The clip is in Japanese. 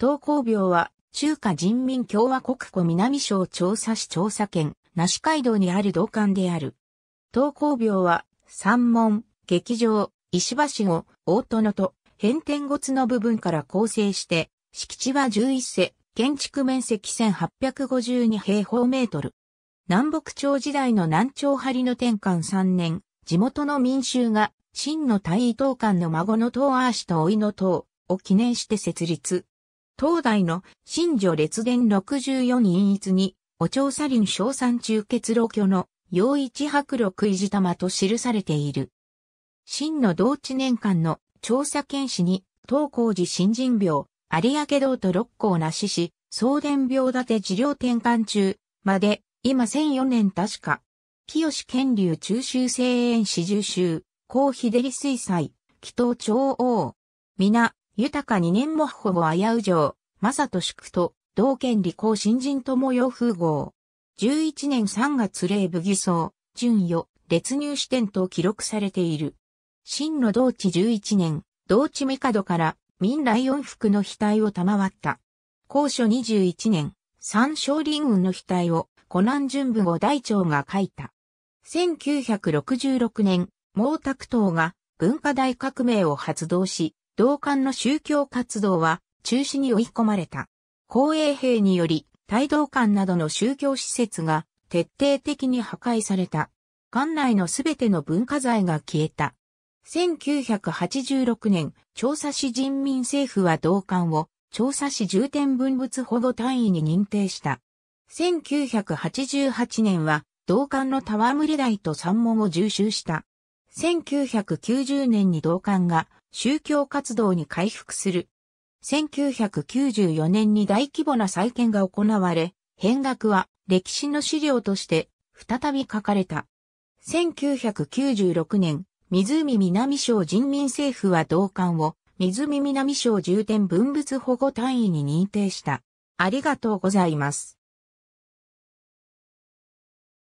東光廟は、中華人民共和国湖南省調査市調査県、那市街道にある道館である。東光廟は、山門、劇場、石橋を、大殿と、変天骨の部分から構成して、敷地は11世、建築面積1852平方メートル。南北朝時代の南朝張の天官3年、地元の民衆が、真の大伊東館の孫の東アー氏と老いの塔を記念して設立。東大の新女列伝64人逸に、お調査林小三中結露居の陽一白露食いじ玉と記されている。真の同地年間の調査検視に、東高寺新人病、有明道と六甲なしし、送電病立て治療転換中、まで、今1004年確か、清県流中州生園四重州、高秀利水彩、祈祷長王、皆、豊か二年も保護危う城、正と宿と、同県理工新人とも風号。11年3月例武偽装、順与、列入支店と記録されている。真の同地11年、同地メカドから民来四福の額を賜った。高所21年、三少林雲の額を、湖南純部後大長が書いた。1966年、毛沢東が文化大革命を発動し、同館の宗教活動は中止に追い込まれた。公営兵により、大道館などの宗教施設が徹底的に破壊された。館内のすべての文化財が消えた。1986年、調査市人民政府は同館を調査市重点文物保護単位に認定した。1988年は、同館の戯れ台と山門を重修した。1990年に同館が宗教活動に回復する。1994年に大規模な再建が行われ、変額は歴史の資料として再び書かれた。1996年、湖南省人民政府は同館を湖南省重点文物保護単位に認定した。ありがとうございます。